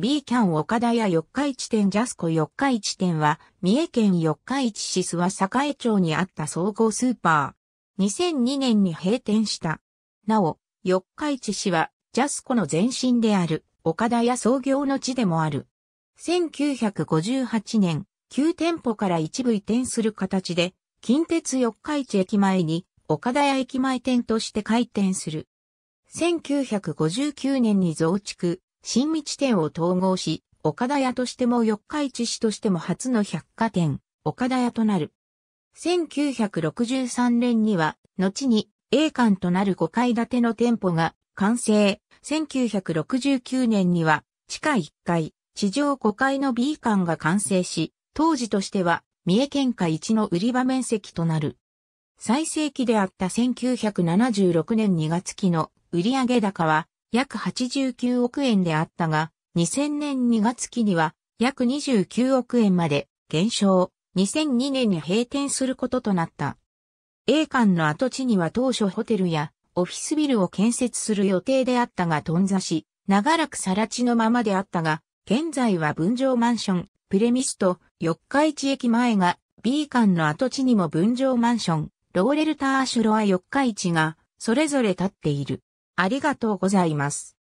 B キャン岡田や四日市店ジャスコ四日市店は、三重県四日市市諏訪栄町にあった総合スーパー。2002年に閉店した。なお、四日市市は、ジャスコの前身である、岡田屋創業の地でもある。1958年、旧店舗から一部移転する形で、近鉄四日市駅前に、岡田屋駅前店として開店する。1959年に増築、新道店を統合し、岡田屋としても四日市市としても初の百貨店、岡田屋となる。1963年には、後に A 館となる5階建ての店舗が完成。1969年には、地下1階、地上5階の B 館が完成し、当時としては、三重県下一の売り場面積となる。最盛期であった1976年2月期の売上高は約89億円であったが、2000年2月期には約29億円まで減少、2002年に閉店することとなった。A 館の跡地には当初ホテルやオフィスビルを建設する予定であったが頓挫し、長らく更地のままであったが、現在は分譲マンション、プレミスと四日市駅前が B 館の跡地にも分譲マンション、ローレルターシュロア四日市がそれぞれ建っている。ありがとうございます。